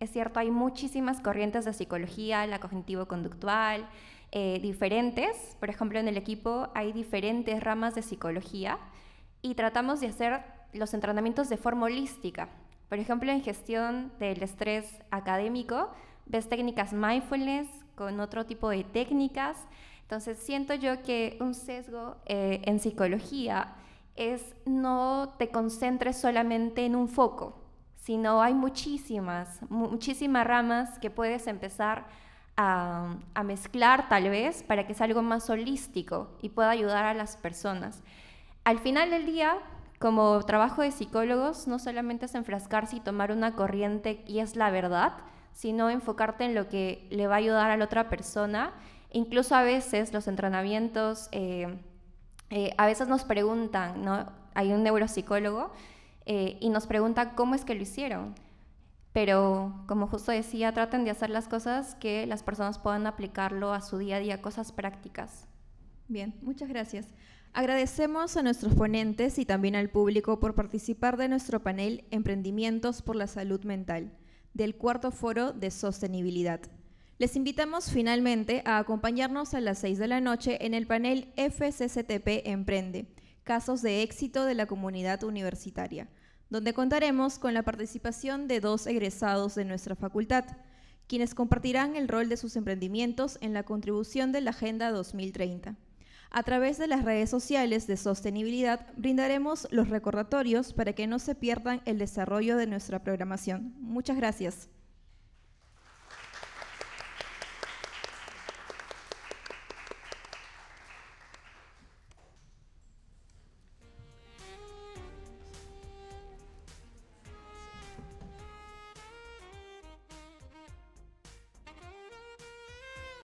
es cierto, hay muchísimas corrientes de psicología, la cognitivo-conductual, eh, diferentes. Por ejemplo, en el equipo hay diferentes ramas de psicología y tratamos de hacer los entrenamientos de forma holística. Por ejemplo, en gestión del estrés académico, ves técnicas mindfulness con otro tipo de técnicas. Entonces, siento yo que un sesgo eh, en psicología es no te concentres solamente en un foco, sino hay muchísimas, muchísimas ramas que puedes empezar a, a mezclar tal vez para que sea algo más holístico y pueda ayudar a las personas. Al final del día, como trabajo de psicólogos, no solamente es enfrascarse y tomar una corriente y es la verdad, sino enfocarte en lo que le va a ayudar a la otra persona Incluso a veces los entrenamientos, eh, eh, a veces nos preguntan, Hay un neuropsicólogo eh, y nos pregunta cómo es que lo hicieron. Pero como justo decía, traten de hacer las cosas que las personas puedan aplicarlo a su día a día, cosas prácticas. Bien, muchas gracias. Agradecemos a nuestros ponentes y también al público por participar de nuestro panel Emprendimientos por la Salud Mental del cuarto foro de sostenibilidad. Les invitamos finalmente a acompañarnos a las 6 de la noche en el panel FCCTP Emprende, casos de éxito de la comunidad universitaria, donde contaremos con la participación de dos egresados de nuestra facultad, quienes compartirán el rol de sus emprendimientos en la contribución de la Agenda 2030. A través de las redes sociales de sostenibilidad brindaremos los recordatorios para que no se pierdan el desarrollo de nuestra programación. Muchas gracias.